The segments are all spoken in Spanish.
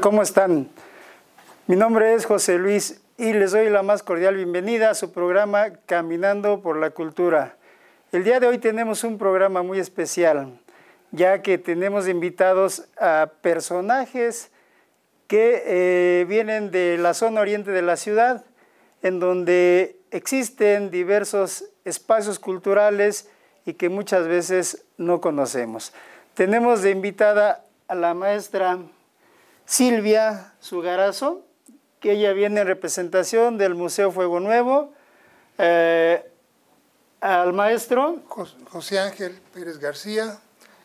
¿Cómo están? Mi nombre es José Luis y les doy la más cordial bienvenida a su programa Caminando por la Cultura. El día de hoy tenemos un programa muy especial, ya que tenemos invitados a personajes que eh, vienen de la zona oriente de la ciudad, en donde existen diversos espacios culturales y que muchas veces no conocemos. Tenemos de invitada a la maestra Silvia Sugarazo, que ella viene en representación del Museo Fuego Nuevo, eh, al maestro José Ángel Pérez García,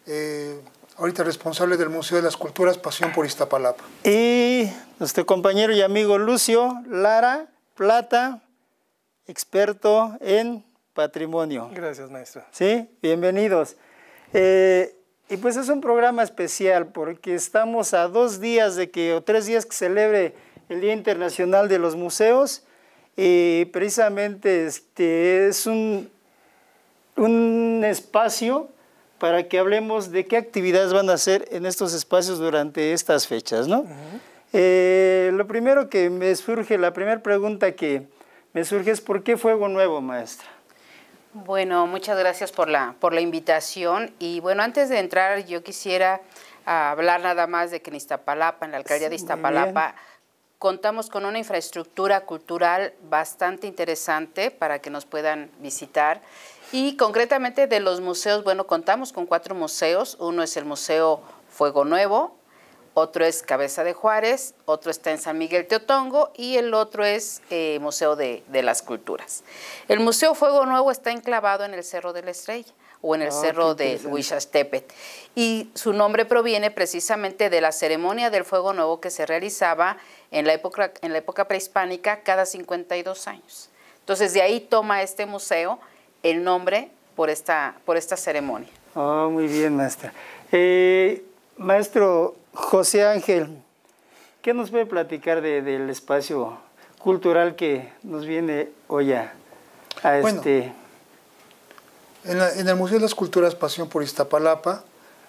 eh, ahorita responsable del Museo de las Culturas Pasión por Iztapalapa. Y nuestro compañero y amigo Lucio Lara Plata, experto en patrimonio. Gracias, maestro. Sí, bienvenidos. Eh, y pues es un programa especial porque estamos a dos días de que, o tres días que celebre el Día Internacional de los Museos y precisamente este es un, un espacio para que hablemos de qué actividades van a hacer en estos espacios durante estas fechas, ¿no? Eh, lo primero que me surge, la primera pregunta que me surge es ¿por qué Fuego Nuevo, maestra? Bueno, muchas gracias por la, por la invitación. Y bueno, antes de entrar, yo quisiera ah, hablar nada más de que en Iztapalapa, en la alcaldía de Iztapalapa, contamos con una infraestructura cultural bastante interesante para que nos puedan visitar. Y concretamente de los museos, bueno, contamos con cuatro museos. Uno es el Museo Fuego Nuevo, otro es Cabeza de Juárez, otro está en San Miguel Teotongo y el otro es eh, Museo de, las Culturas. El Museo Fuego Nuevo está enclavado en el Cerro de la Estrella o en el ah, Cerro de Huichastepet. y su nombre proviene precisamente de la ceremonia del Fuego Nuevo que se realizaba en la época, en la época prehispánica cada 52 años. Entonces de ahí toma este museo el nombre por esta, por esta ceremonia. Oh, muy bien, maestra. Eh, Maestro José Ángel, ¿qué nos puede platicar del espacio cultural que nos viene hoy a, a este? En, en el Museo de las Culturas Pasión por Iztapalapa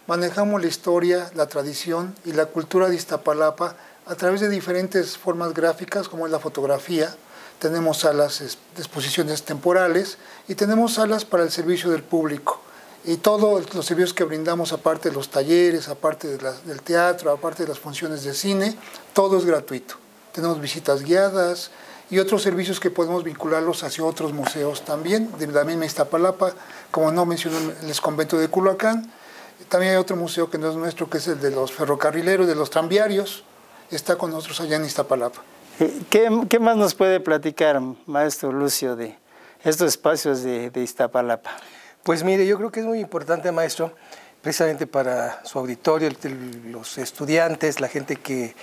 manejamos la historia, la tradición y la cultura de Iztapalapa a través de diferentes formas gráficas como es la fotografía, tenemos salas de exposiciones temporales y tenemos salas para el servicio del público y todos los servicios que brindamos, aparte de los talleres, aparte del teatro, aparte de las funciones de cine, todo es gratuito. Tenemos visitas guiadas y otros servicios que podemos vincularlos hacia otros museos también, de la misma Iztapalapa, como no mencionó el convento de Culhuacán. También hay otro museo que no es nuestro, que es el de los ferrocarrileros, de los tranviarios, está con nosotros allá en Iztapalapa. Eh, ¿Qué, más nos puede platicar, maestro Lucio, de estos espacios de Iztapalapa? Pues mire, yo creo que es muy importante, maestro, precisamente para su auditorio, los estudiantes, la gente que,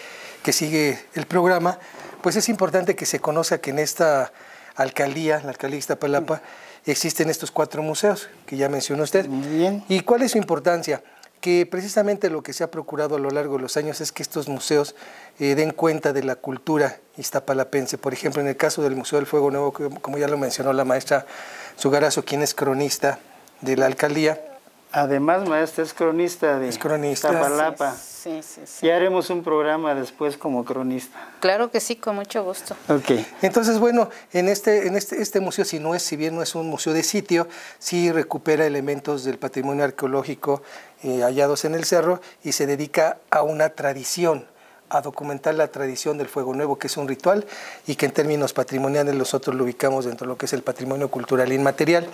sigue el programa, pues es importante que se conozca que en esta alcaldía, la alcaldía de Iztapalapa, existen estos cuatro museos que ya mencionó usted. bien. ¿Y cuál es su importancia? Que precisamente lo que se ha procurado a lo largo de los años es que estos museos eh, den cuenta de la cultura iztapalapense. Por ejemplo, en el caso del Museo del Fuego Nuevo, como ya lo mencionó la maestra Sugarazo, quien es cronista de la alcaldía. Además, maestra, es cronista de Tapalapa. Sí, sí, sí. Ya haremos un programa después como cronista. Claro que sí, con mucho gusto. Ok. Entonces, bueno, en este, en este, este museo, si no es, si bien no es un museo de sitio, sí recupera elementos del patrimonio arqueológico eh, hallados en el cerro y se dedica a una tradición a documentar la tradición del Fuego Nuevo, que es un ritual y que en términos patrimoniales nosotros lo ubicamos dentro de lo que es el patrimonio cultural inmaterial.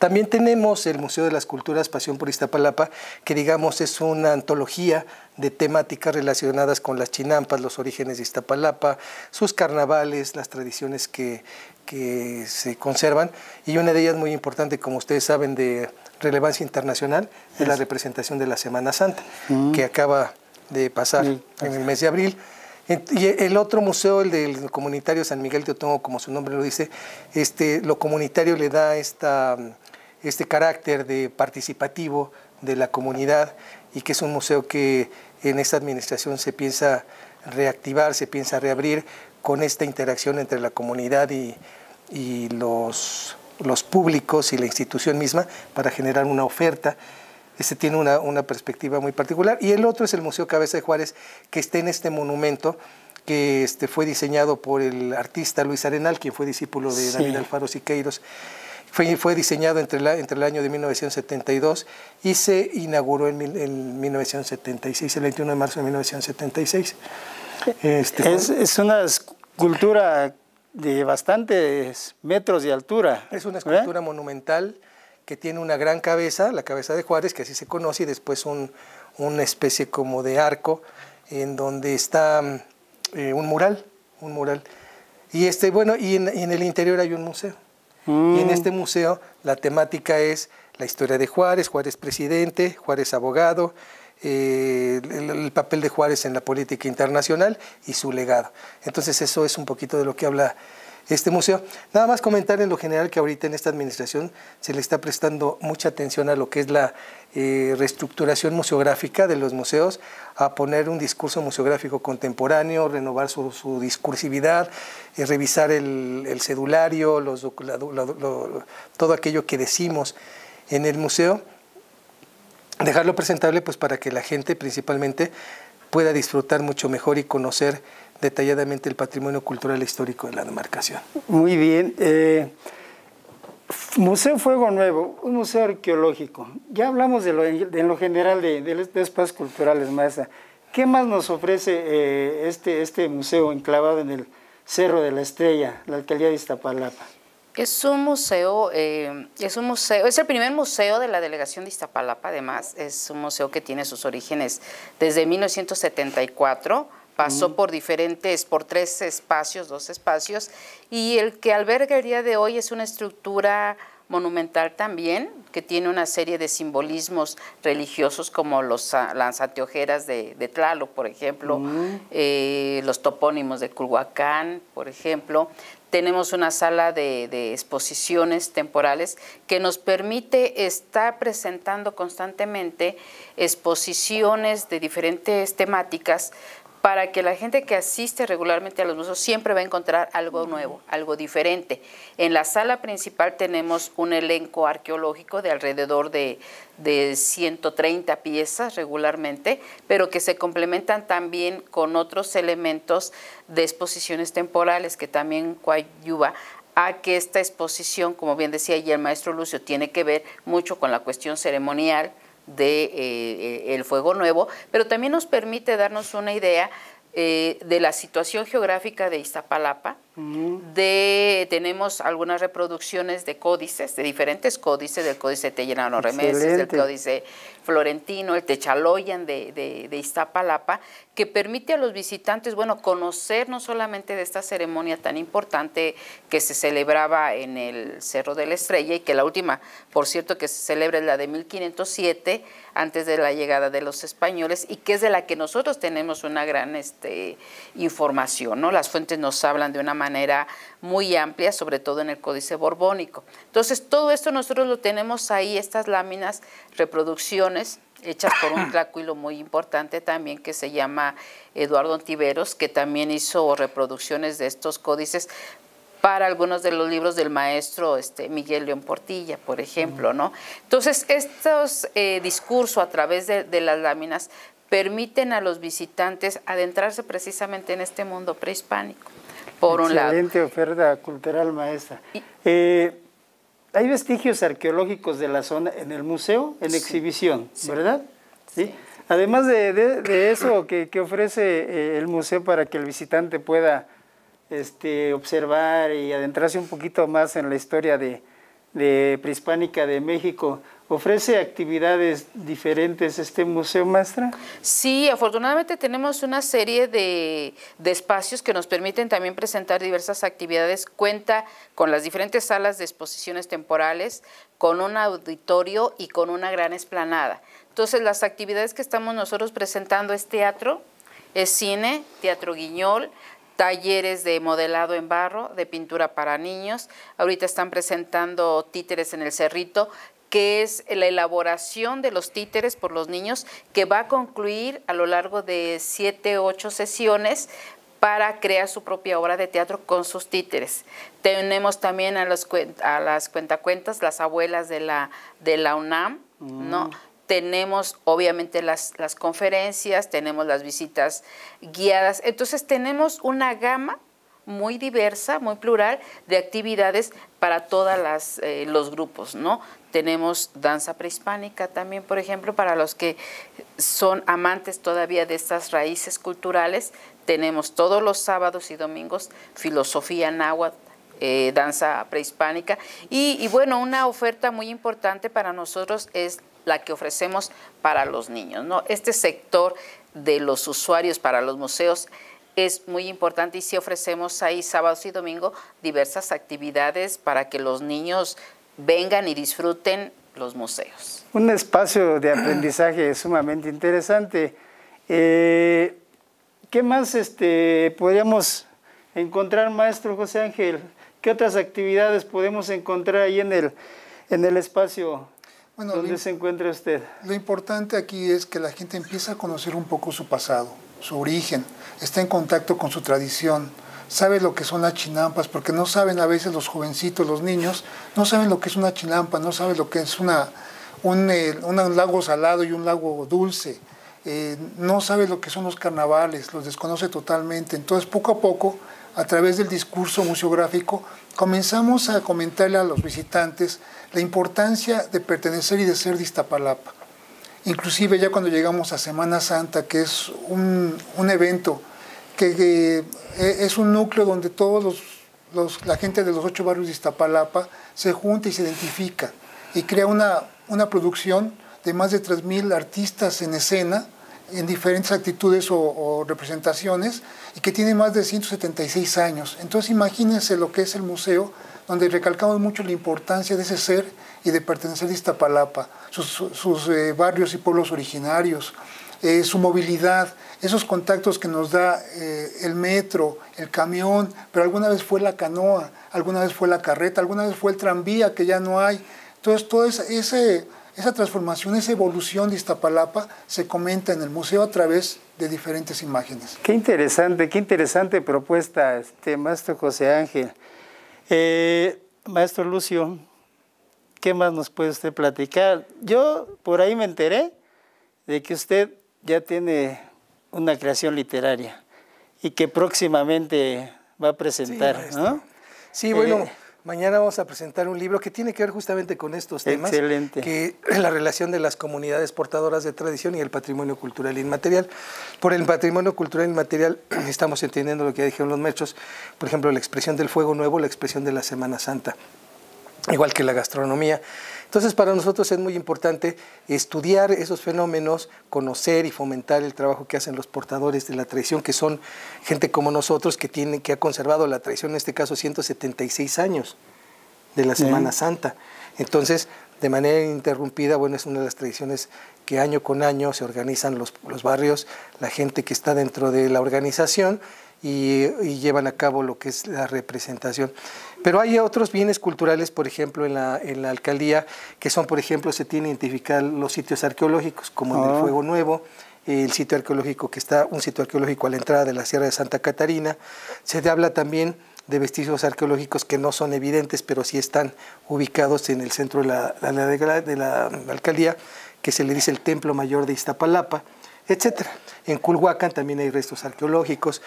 También tenemos el Museo de las Culturas Pasión por Iztapalapa, que digamos es una antología de temáticas relacionadas con las chinampas, los orígenes de Iztapalapa, sus carnavales, las tradiciones que, se conservan y una de ellas muy importante, como ustedes saben, de relevancia internacional, es la representación de la Semana Santa, mm. que acaba de pasar mm. en el mes de abril. Y el otro museo, el del comunitario San Miguel de Otongo, como su nombre lo dice, este, lo comunitario le da esta, este carácter de participativo de la comunidad y que es un museo que en esta administración se piensa reactivar, se piensa reabrir con esta interacción entre la comunidad y, los, los públicos y la institución misma para generar una oferta este tiene una, perspectiva muy particular. Y el otro es el Museo Cabeza de Juárez, que está en este monumento que este, fue diseñado por el artista Luis Arenal, quien fue discípulo de Daniel Alfaro Siqueiros. Fue, fue diseñado entre, la, entre, el año de 1972 y se inauguró en, en 1976, el 21 de marzo de 1976. Este, es, es, una escultura de bastantes metros de altura. Es una ¿Eh? escultura monumental que tiene una gran cabeza, la cabeza de Juárez, que así se conoce, y después un, una especie como de arco en donde está mm, eh, un mural, un mural. Y este, bueno, y en, el interior hay un museo. Y en mm. este museo la temática es la historia de Juárez, Juárez presidente, Juárez abogado, eh, el, papel de Juárez en la política internacional y su legado. Entonces eso es un poquito de lo que habla este museo. Nada más comentar en lo general que ahorita en esta administración se le está prestando mucha atención a lo que es la eh, reestructuración museográfica de los museos, a poner un discurso museográfico contemporáneo, renovar su, discursividad, eh, revisar el, cedulario, todo aquello que decimos en el museo, dejarlo presentable pues para que la gente principalmente pueda disfrutar mucho mejor y conocer detalladamente el patrimonio cultural e histórico de la demarcación. Muy bien. Eh, museo Fuego Nuevo, un museo arqueológico. Ya hablamos de lo, general de, espacios culturales, maestra. ¿Qué más nos ofrece eh, este, este museo enclavado en el Cerro de la Estrella, la alcaldía de Iztapalapa? Es un museo, eh, es un museo, es el primer museo de la delegación de Iztapalapa, además, es un museo que tiene sus orígenes desde 1974 pasó por diferentes, por tres espacios, dos espacios, y el que alberga el día de hoy es una estructura monumental también, que tiene una serie de simbolismos religiosos como los, las anteojeras de, de por ejemplo, eh, los topónimos de Culhuacán, por ejemplo. Tenemos una sala de, de, exposiciones temporales que nos permite estar presentando constantemente exposiciones de diferentes temáticas para que la gente que asiste regularmente a los museos siempre va a encontrar algo nuevo, algo diferente. En la sala principal tenemos un elenco arqueológico de alrededor de, 130 piezas regularmente, pero que se complementan también con otros elementos de exposiciones temporales que también coadyuva a que esta exposición, como bien decía ya el maestro Lucio, tiene que ver mucho con la cuestión ceremonial, de eh, eh, el fuego nuevo, pero también nos permite darnos una idea eh, de la situación geográfica de Iztapalapa, de, tenemos algunas reproducciones de códices, de diferentes códices, del códice Tellano Remeses, del códice Florentino, el Techaloyan de, de, Iztapalapa, que permite a los visitantes, bueno, conocer no solamente de esta ceremonia tan importante que se celebraba en el Cerro de la Estrella y que la última, por cierto, que se celebra es la de 1507, antes de la llegada de los españoles y que es de la que nosotros tenemos una gran este, información, ¿no? Las fuentes nos hablan de una manera manera muy amplia, sobre todo en el Códice Borbónico. Entonces, todo esto nosotros lo tenemos ahí, estas láminas, reproducciones hechas por un tlácuilo muy importante también que se llama Eduardo Antiveros, que también hizo reproducciones de estos códices para algunos de los libros del maestro este, Miguel León Portilla, por ejemplo, ¿no? Entonces, estos eh, discursos a través de las láminas permiten a los visitantes adentrarse precisamente en este mundo prehispánico. Excelente oferta cultural maestra. Eh, hay vestigios arqueológicos de la zona en el museo, en exhibición, ¿verdad? Sí. Además de, eso que, ofrece eh, el museo para que el visitante pueda este, observar y adentrarse un poquito más en la historia de prehispánica de México, ¿Ofrece actividades diferentes este museo, maestra? Sí, afortunadamente tenemos una serie de, de, espacios que nos permiten también presentar diversas actividades. Cuenta con las diferentes salas de exposiciones temporales, con un auditorio y con una gran esplanada. Entonces, las actividades que estamos nosotros presentando es teatro, es cine, teatro guiñol, talleres de modelado en barro, de pintura para niños. Ahorita están presentando títeres en el cerrito, que es la elaboración de los títeres por los niños, que va a concluir a lo largo de siete, ocho sesiones para crear su propia obra de teatro con sus títeres. Tenemos también a, a las cuentacuentas, las abuelas de la, de la UNAM, ¿no? Mm. tenemos obviamente las, conferencias, tenemos las visitas guiadas. Entonces tenemos una gama muy diversa, muy plural de actividades para todos eh, los grupos, ¿no? Tenemos danza prehispánica también, por ejemplo, para los que son amantes todavía de estas raíces culturales, tenemos todos los sábados y domingos filosofía náhuatl eh, danza prehispánica. Y, bueno, una oferta muy importante para nosotros es la que ofrecemos para los niños. ¿no? Este sector de los usuarios para los museos es muy importante y si sí ofrecemos ahí sábados y domingo diversas actividades para que los niños vengan y disfruten los museos. Un espacio de aprendizaje sumamente interesante. Eh, ¿Qué más este, podríamos encontrar, maestro José Ángel? ¿Qué otras actividades podemos encontrar ahí en el, en el espacio donde se encuentra usted? Lo importante aquí es que la gente empiece a conocer un poco su pasado, su origen, está en contacto con su tradición, sabe lo que son las chinampas, porque no saben a veces los jovencitos, los niños, no saben lo que es una chinampa, no saben lo que es una, un, eh, lago salado y un lago dulce, eh, no saben lo que son los carnavales, los desconoce totalmente. Entonces, poco a poco, a través del discurso museográfico, comenzamos a comentarle a los visitantes la importancia de pertenecer y de ser de Iztapalapa. Inclusive ya cuando llegamos a Semana Santa, que es un, un evento que, eh, es un núcleo donde todos la gente de los ocho barrios de Iztapalapa se junta y se identifica y crea una, producción de más de 3.000 artistas en escena en diferentes actitudes o, representaciones y que tiene más de 176 años. Entonces imagínense lo que es el museo, donde recalcamos mucho la importancia de ese ser y de pertenecer a Iztapalapa, sus, sus eh, barrios y pueblos originarios, eh, su movilidad, esos contactos que nos da eh, el metro, el camión, pero alguna vez fue la canoa, alguna vez fue la carreta, alguna vez fue el tranvía que ya no hay. Entonces, toda esa transformación, esa evolución de Iztapalapa se comenta en el museo a través de diferentes imágenes. Qué interesante, qué interesante propuesta, este, maestro José Ángel. Eh, maestro Lucio, ¿qué más nos puede usted platicar? Yo por ahí me enteré de que usted ya tiene una creación literaria y que próximamente va a presentar, sí, ¿no? Este, sí, bueno, eh, mañana vamos a presentar un libro que tiene que ver justamente con estos temas. Que la relación de las comunidades portadoras de tradición y el patrimonio cultural inmaterial. Por el patrimonio cultural inmaterial estamos entendiendo lo que ya dijeron los mechos, por ejemplo, la expresión del fuego nuevo, la expresión de la Semana Santa, igual que la gastronomía. Entonces, para nosotros es muy importante estudiar esos fenómenos, conocer y fomentar el trabajo que hacen los portadores de la traición, que son gente como nosotros que, que ha conservado la traición, en este caso 176 años de la Semana Santa. Entonces, de manera interrumpida, bueno, es una de las tradiciones que año con año se organizan los, barrios, la gente que está dentro de la organización y, llevan a cabo lo que es la representación. Pero hay otros bienes culturales, por ejemplo, en la, alcaldía, que son, por ejemplo, se tienen identificar los sitios arqueológicos, como el Fuego Nuevo, el sitio arqueológico que está, un sitio arqueológico a la entrada de la Sierra de Santa Catarina. Se habla también de vestigios arqueológicos que no son evidentes, pero sí están ubicados en el centro de la, de la, de la alcaldía, que se le dice el Templo Mayor de Iztapalapa etcétera. En Culhuacán también hay restos arqueológicos.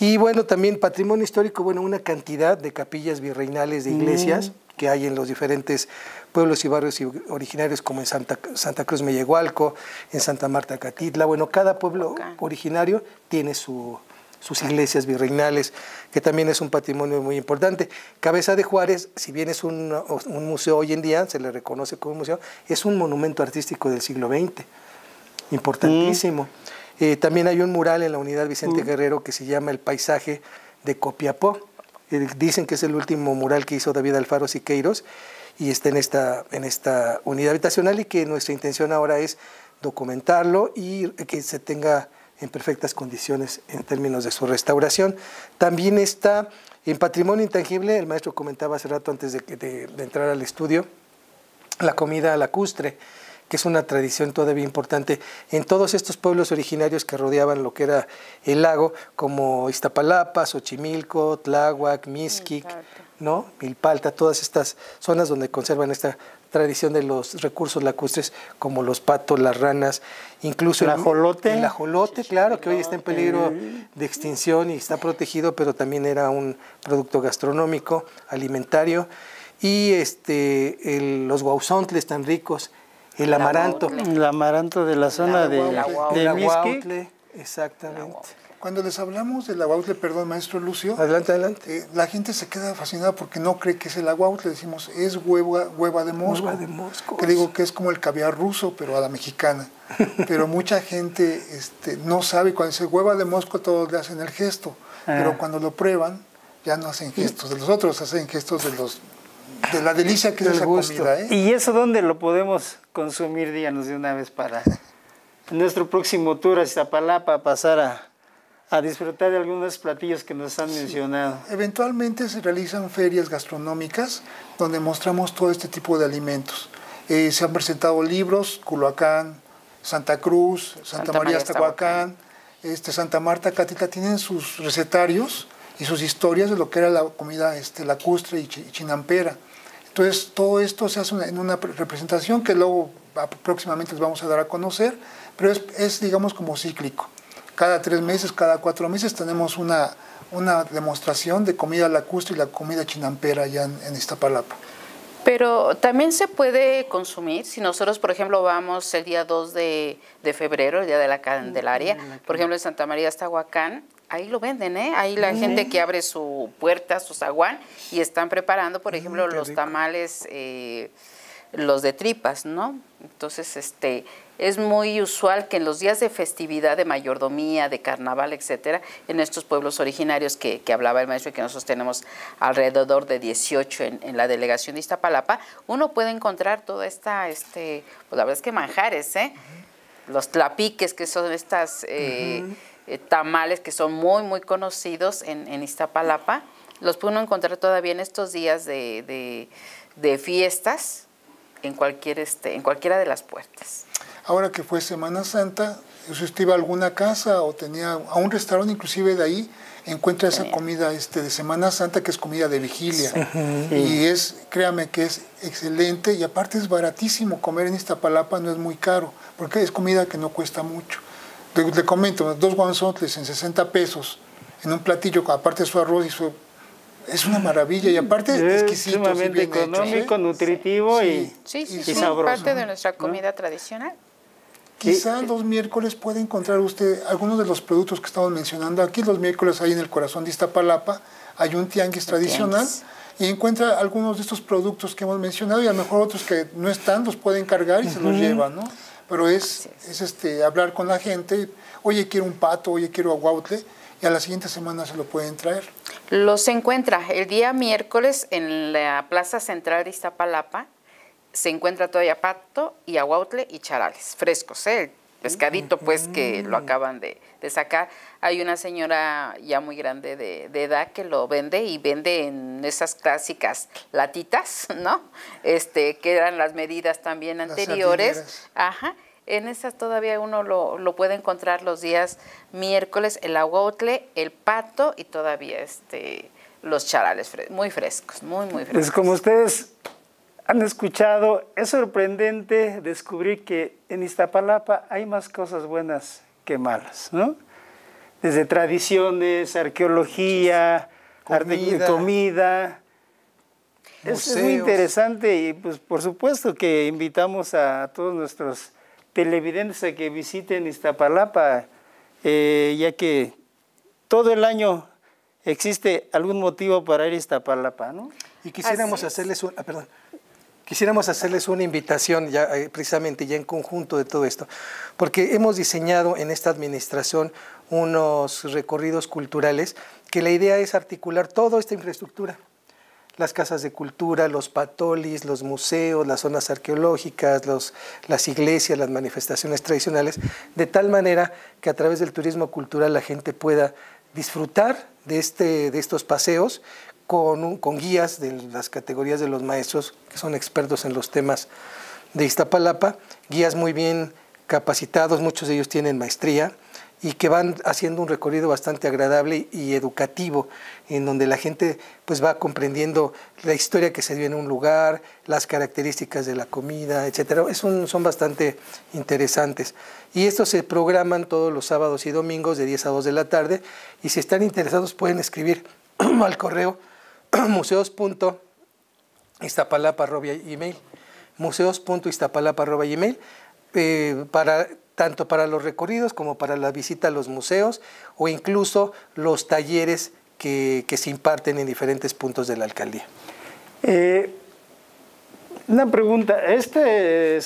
Y bueno, también patrimonio histórico, bueno, una cantidad de capillas virreinales de mm. iglesias que hay en los diferentes pueblos y barrios originarios, como en Santa, Santa Cruz Mellehualco, en Santa Marta Catitla. Bueno, cada pueblo originario tiene sus iglesias virreinales, que también es un patrimonio muy importante. Cabeza de Juárez, si bien es un, un museo hoy en día, se le reconoce como un museo, es un monumento artístico del siglo XX importantísimo. Mm. Eh, también hay un mural en la unidad Vicente mm. Guerrero que se llama El paisaje de Copiapó. dicen que es el último mural que hizo David Alfaro Siqueiros y está en esta, en esta unidad habitacional y que nuestra intención ahora es documentarlo y que se tenga en perfectas condiciones en términos de su restauración. También está en patrimonio intangible, el maestro comentaba hace rato antes de, de entrar al estudio, la comida lacustre que es una tradición todavía importante en todos estos pueblos originarios que rodeaban lo que era el lago, como Iztapalapa, Xochimilco, Tláhuac, Mixquic, ¿no? Milpalta, todas estas zonas donde conservan esta tradición de los recursos lacustres como los patos, las ranas, incluso el ajolote. El ajolote, claro, que hoy está en peligro de extinción y está protegido, pero también era un producto gastronómico, alimentario. Y este, los guauzontles tan ricos el amaranto. El amaranto de la zona de, de Exactamente. Cuando les hablamos del aguautle, perdón, maestro Lucio. Adelante, adelante. Eh, la gente se queda fascinada porque no cree que es el aguautle. Decimos, es hueva, hueva de mosco. de mosco. Que digo que es como el caviar ruso, pero a la mexicana. pero mucha gente este, no sabe. Cuando dice hueva de mosco, todos le hacen el gesto. Pero ah. cuando lo prueban, ya no hacen gestos de los otros, hacen gestos de los de la delicia que es esa comida. ¿eh? ¿Y eso dónde lo podemos consumir? Díganos de una vez para nuestro próximo tour a Iztapalapa, pasar a, a disfrutar de algunos platillos que nos han mencionado. Eventualmente se realizan ferias gastronómicas donde mostramos todo este tipo de alimentos. Eh, se han presentado libros, Culoacán, Santa Cruz, Santa, María, este, Santa Marta, Catita, tienen sus recetarios y sus historias de lo que era la comida este, lacustre y, chinampera. Entonces, todo esto se hace en una representación que luego próximamente les vamos a dar a conocer, pero es, digamos, como cíclico. Cada tres meses, cada cuatro meses tenemos una, una demostración de comida lacustre y la comida chinampera allá en, Iztapalapa. Pero también se puede consumir, si nosotros, por ejemplo, vamos el día 2 de, de febrero, el día de la Candelaria, mm, por ejemplo, en Santa María hasta Huacán, ahí lo venden, ¿eh? Ahí la gente que abre su puerta, su zaguán, y están preparando, por ejemplo, los tamales, eh, los de tripas, ¿no? Entonces, este, es muy usual que en los días de festividad, de mayordomía, de carnaval, etcétera, en estos pueblos originarios que, que hablaba el maestro y que nosotros tenemos alrededor de 18 en, la delegación de Iztapalapa, uno puede encontrar toda esta, este, pues la verdad es que manjares, ¿eh? Los tlapiques, que son estas... Eh, eh, tamales que son muy, muy conocidos en, Iztapalapa. Los pudo encontrar todavía en estos días de, fiestas en, cualquier, este, en cualquiera de las puertas. Ahora que fue Semana Santa, si usted iba a alguna casa o tenía a un restaurante inclusive de ahí, encuentra esa comida este, de Semana Santa que es comida de vigilia. Y es, créame que es excelente y aparte es baratísimo comer en Iztapalapa, no es muy caro, porque es comida que no cuesta mucho le comento, dos guanzotles en 60 pesos, en un platillo, aparte su arroz y su... Es una maravilla y aparte es exquisito. Sumamente ¿eh? económico, nutritivo y, sí, parte de nuestra comida tradicional. Quizá los miércoles puede encontrar usted algunos de los productos que estamos mencionando. Aquí los miércoles hay en el corazón de Iztapalapa, hay un tianguis tradicional y encuentra algunos de estos productos que hemos mencionado y a lo mejor otros que no están los pueden cargar y se los llevan, ¿no? pero es, es. este, hablar con la gente, oye, quiero un pato, oye, quiero aguautle, y a la siguiente semana se lo pueden traer. Los encuentra el día miércoles en la Plaza Central de Iztapalapa, se encuentra todavía pato y aguautle y charales, frescos, ¿eh? pescadito, pues, que lo mm. acaban de, sacar. Hay una señora ya muy grande de, edad que lo vende y vende en esas clásicas latitas, ¿no? Este, que eran las medidas también anteriores. Ajá. En esas todavía uno lo, puede encontrar los días miércoles, el aguautle, el pato y todavía este los charales muy frescos, muy, muy pues, frescos. Es como ustedes han escuchado, es sorprendente descubrir que en Iztapalapa hay más cosas buenas que malas, ¿no? Desde tradiciones, arqueología, arte comida. Es, muy interesante y pues por supuesto que invitamos a, todos nuestros televidentes a que visiten Iztapalapa, eh, ya que todo el año existe algún motivo para ir a Iztapalapa, ¿no? Y quisiéramos hacerles una... Ah, perdón quisiéramos hacerles una invitación ya, eh, precisamente ya en conjunto de todo esto, porque hemos diseñado en esta administración unos recorridos culturales que la idea es articular toda esta infraestructura las casas de cultura, los patolis, los museos, las zonas arqueológicas, las iglesias, las manifestaciones tradicionales, de tal manera que a través del turismo cultural la gente pueda disfrutar de, este, de estos paseos con, guías de las categorías de los maestros que son expertos en los temas de Iztapalapa, guías muy bien capacitados, muchos de ellos tienen maestría y que van haciendo un recorrido bastante agradable y educativo, en donde la gente pues va comprendiendo la historia que se dio en un lugar, las características de la comida, etcétera. Es son bastante interesantes. Y estos se programan todos los sábados y domingos de 10 a 2 de la tarde, y si están interesados pueden escribir al correo museos.iztapalapa.gmail museos.iztapalapa.gmail eh, para tanto para los recorridos como para la visita a los museos o incluso los talleres que, se imparten en diferentes puntos de la alcaldía. Eh, una pregunta, ¿estos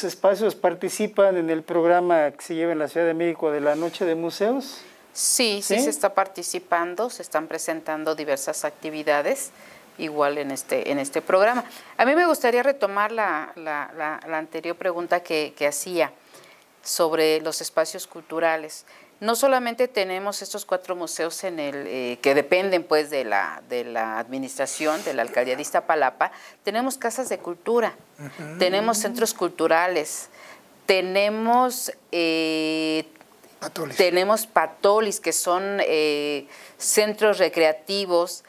espacios participan en el programa que se lleva en la Ciudad de México de la Noche de Museos? sí, sí se está participando, se están presentando diversas actividades igual en este, en este programa. A mí me gustaría retomar la, la, la, anterior pregunta que, hacía sobre los espacios culturales. No solamente tenemos estos cuatro museos en el, eh, que dependen pues de la, de la administración, del la alcaldía de Iztapalapa, tenemos casas de cultura, tenemos centros culturales, tenemos eh, Patolis. Tenemos patolis, que son eh, centros recreativos,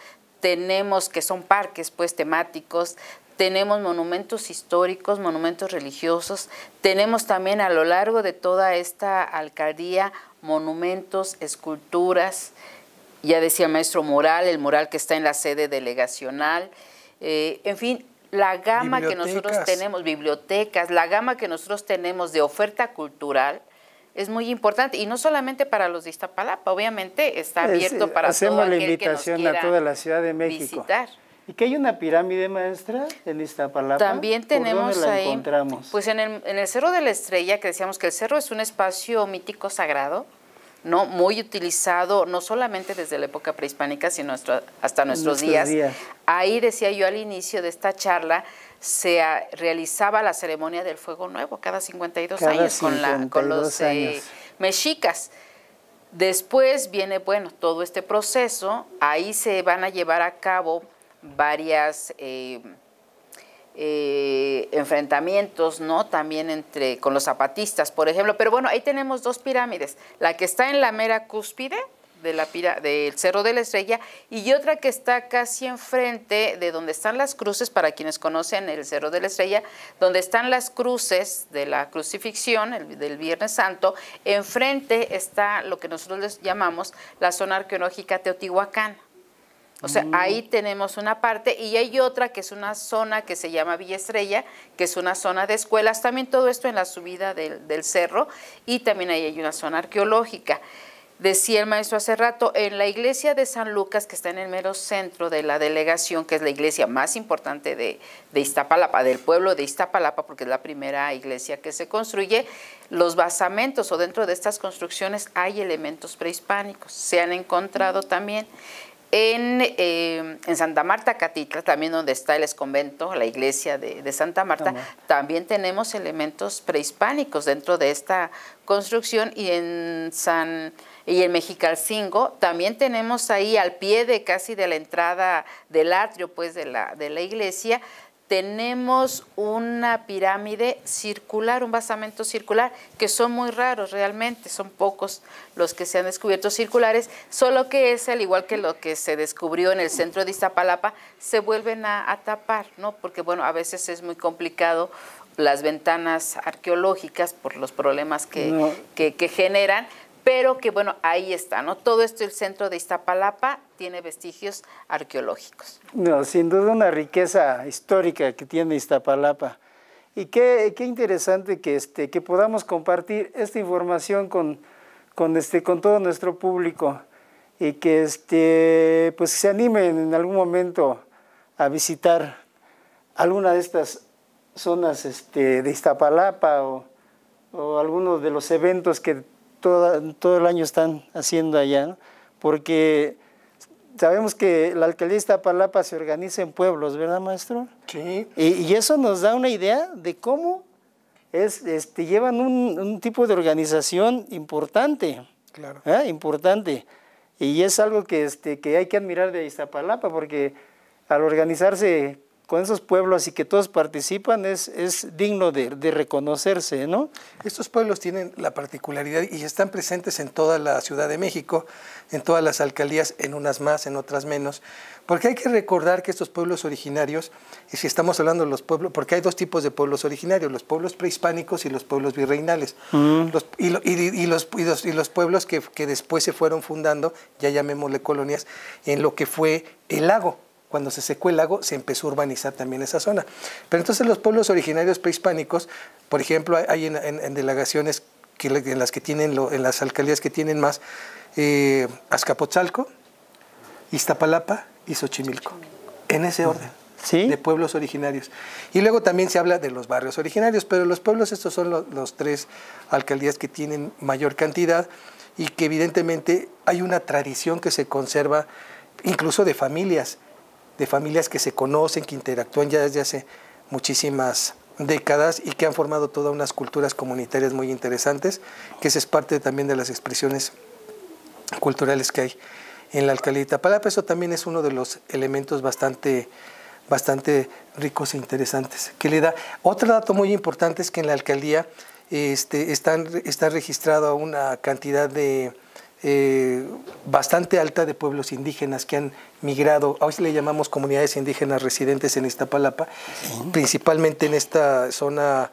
tenemos que son parques pues temáticos, tenemos monumentos históricos, monumentos religiosos, tenemos también a lo largo de toda esta alcaldía monumentos, esculturas, ya decía maestro mural, el mural que está en la sede delegacional, eh, en fin, la gama que nosotros tenemos, bibliotecas, la gama que nosotros tenemos de oferta cultural, es muy importante y no solamente para los de Iztapalapa, obviamente está abierto para hacemos la invitación a toda la Ciudad de México. ¿Y que hay una pirámide maestra en Iztapalapa? También tenemos ahí, pues en el, Cerro de la Estrella, que decíamos que el cerro es un espacio mítico sagrado, ¿no? Muy utilizado, no solamente desde la época prehispánica, sino hasta nuestros, días. Ahí decía yo al inicio de esta charla, se realizaba la ceremonia del fuego nuevo cada 52 años con, con los eh, mexicas. Después viene, bueno, todo este proceso, ahí se van a llevar a cabo varias... Eh, eh, enfrentamientos, ¿no? También entre con los zapatistas, por ejemplo. Pero bueno, ahí tenemos dos pirámides, la que está en la mera cúspide, de del Cerro de la Estrella y otra que está casi enfrente de donde están las cruces, para quienes conocen el Cerro de la Estrella, donde están las cruces de la crucifixión del Viernes Santo, enfrente está lo que nosotros les llamamos la zona arqueológica Teotihuacán. O sea, mm. ahí tenemos una parte y hay otra que es una zona que se llama Villa Estrella, que es una zona de escuelas, también todo esto en la subida del, del cerro y también ahí hay una zona arqueológica decía el maestro hace rato, en la iglesia de San Lucas, que está en el mero centro de la delegación, que es la iglesia más importante de, Iztapalapa, del pueblo de Iztapalapa, porque es la primera iglesia que se construye, los basamentos o dentro de estas construcciones hay elementos prehispánicos, se han encontrado también. Eh, en, Santa Marta Catitla, también donde está el exconvento, la iglesia de, Santa Marta, también tenemos elementos prehispánicos dentro de esta construcción y en San y en Mexicalcingo también tenemos ahí al pie de casi de la entrada del atrio pues de la, de la iglesia tenemos una pirámide circular, un basamento circular, que son muy raros realmente, son pocos los que se han descubierto circulares, solo que es al igual que lo que se descubrió en el centro de Iztapalapa, se vuelven a, tapar, ¿no? Porque bueno, a veces es muy complicado las ventanas arqueológicas por los problemas que generan, pero que bueno, ahí está, ¿no? Todo esto el centro de Iztapalapa tiene vestigios arqueológicos. No, sin duda una riqueza histórica que tiene Iztapalapa. Y qué, qué interesante que, este, que podamos compartir esta información con, con, este, con todo nuestro público y que este, pues, se animen en algún momento a visitar alguna de estas zonas este, de Iztapalapa o, o algunos de los eventos que todo, el año están haciendo allá, porque sabemos que la alcaldía de Iztapalapa se organiza en pueblos, ¿verdad, maestro? Sí. Y, eso nos da una idea de cómo es, este, llevan un, tipo de organización importante. Claro. ¿eh? Importante. Y es algo que, este, que hay que admirar de Iztapalapa, porque al organizarse con esos pueblos y que todos participan es, es digno de, reconocerse, ¿no? Estos pueblos tienen la particularidad y están presentes en toda la Ciudad de México, en todas las alcaldías, en unas más, en otras menos, porque hay que recordar que estos pueblos originarios, y si estamos hablando de los pueblos, porque hay dos tipos de pueblos originarios, los pueblos prehispánicos y los pueblos virreinales, mm. y, los, pueblos que, que después se fueron fundando, ya llamémosle colonias, en lo que fue el lago cuando se secó el lago, se empezó a urbanizar también esa zona. Pero entonces los pueblos originarios prehispánicos, por ejemplo, hay en, delegaciones que, en las que tienen, en las alcaldías que tienen más, eh, Azcapotzalco, Iztapalapa y Xochimilco, en ese orden. ¿Sí? de pueblos originarios. Y luego también se habla de los barrios originarios, pero los pueblos estos son los, los tres alcaldías que tienen mayor cantidad y que evidentemente hay una tradición que se conserva incluso de familias de familias que se conocen, que interactúan ya desde hace muchísimas décadas y que han formado todas unas culturas comunitarias muy interesantes, que esa es parte también de las expresiones culturales que hay en la alcaldía de Eso también es uno de los elementos bastante, bastante ricos e interesantes que le da. Otro dato muy importante es que en la alcaldía este, están, está registrada una cantidad de eh, bastante alta de pueblos indígenas que han migrado, hoy le llamamos comunidades indígenas residentes en Iztapalapa, principalmente en esta zona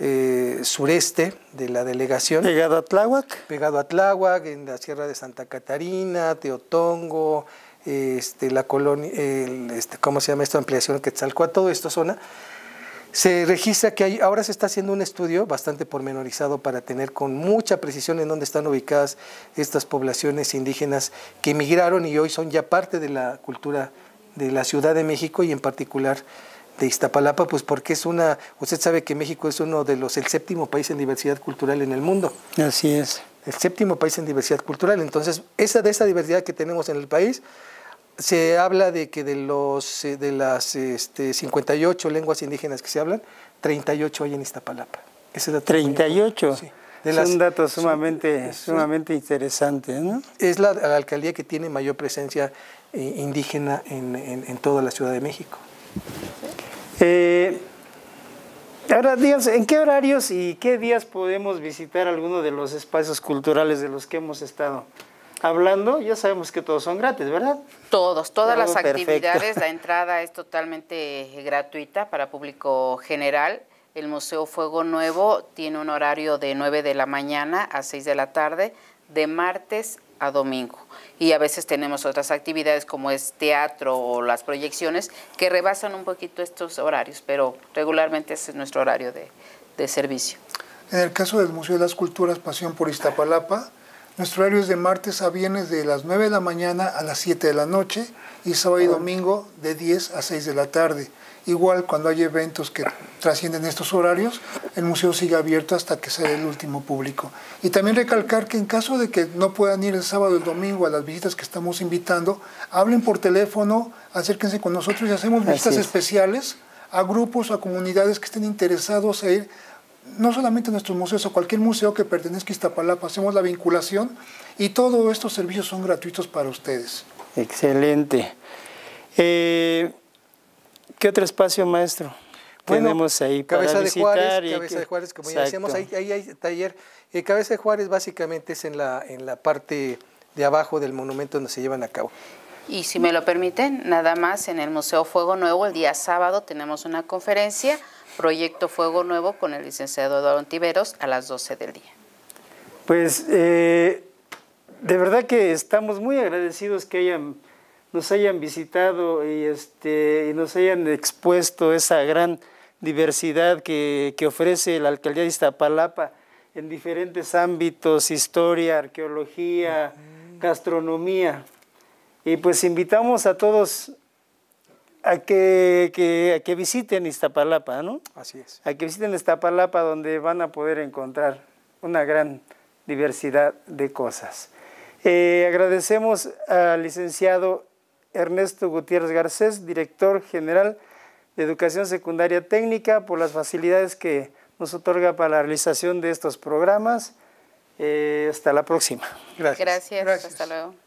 eh, sureste de la delegación. ¿Pegado a Tláhuac? Pegado a Tláhuac, en la Sierra de Santa Catarina, Teotongo, este, la colonia, este, ¿cómo se llama esta ampliación? Quetzalcoatl, toda esta zona se registra que ahora se está haciendo un estudio bastante pormenorizado para tener con mucha precisión en dónde están ubicadas estas poblaciones indígenas que emigraron y hoy son ya parte de la cultura de la Ciudad de México y en particular de Iztapalapa, pues porque es una, usted sabe que México es uno de los, el séptimo país en diversidad cultural en el mundo. Así es. El séptimo país en diversidad cultural. Entonces, esa de esa diversidad que tenemos en el país, se habla de que de, los, eh, de las este, 58 lenguas indígenas que se hablan, 38 hay en Iztapalapa. Ese dato 38. Sí. De las, son datos sumamente, sumamente interesantes, Es la, alcaldía que tiene mayor presencia eh, indígena en, toda la Ciudad de México. Eh, ahora, días, ¿en qué horarios y qué días podemos visitar alguno de los espacios culturales de los que hemos estado? hablando, ya sabemos que todos son gratis, ¿verdad? Todos, todas las actividades, la entrada es totalmente eh, gratuita para público general. El Museo Fuego Nuevo tiene un horario de 9 de la mañana a 6 de la tarde, de martes a domingo. Y a veces tenemos otras actividades como es teatro o las proyecciones que rebasan un poquito estos horarios, pero regularmente ese es nuestro horario de, de servicio. En el caso del Museo de las Culturas Pasión por Iztapalapa, nuestro horario es de martes a viernes de las 9 de la mañana a las 7 de la noche y sábado y domingo de 10 a 6 de la tarde. Igual cuando hay eventos que trascienden estos horarios, el museo sigue abierto hasta que sea el último público. Y también recalcar que en caso de que no puedan ir el sábado o el domingo a las visitas que estamos invitando, hablen por teléfono, acérquense con nosotros y hacemos visitas especiales a grupos o a comunidades que estén interesados en ir no solamente nuestros museos o cualquier museo que pertenezca a Iztapalapa, hacemos la vinculación y todos estos servicios son gratuitos para ustedes. Excelente. Eh, ¿Qué otro espacio, maestro? tenemos ahí para Cabeza de Juárez, Cabeza de Juárez, como ya decíamos, ahí, hay taller. Eh, Cabeza de Juárez básicamente es en la, en la parte de abajo del monumento donde se llevan a cabo. Y si me lo permiten, nada más en el Museo Fuego Nuevo el día sábado tenemos una conferencia Proyecto Fuego Nuevo con el licenciado Eduardo Tiberos, a las 12 del día. Pues eh, de verdad que estamos muy agradecidos que nos hayan visitado este, y, nos hayan expuesto esa gran diversidad que, que ofrece la alcaldía de Iztapalapa en diferentes ámbitos, historia, arqueología, gastronomía. Y pues invitamos a todos a que, que, visiten Iztapalapa, ¿no? Así es. A que visiten Iztapalapa donde van a poder encontrar una gran diversidad de cosas. Eh, agradecemos al licenciado Ernesto Gutiérrez Garcés, director general de Educación Secundaria Técnica, por las facilidades que nos otorga para la realización de estos programas. Eh, hasta la próxima. Gracias. Gracias. Hasta luego.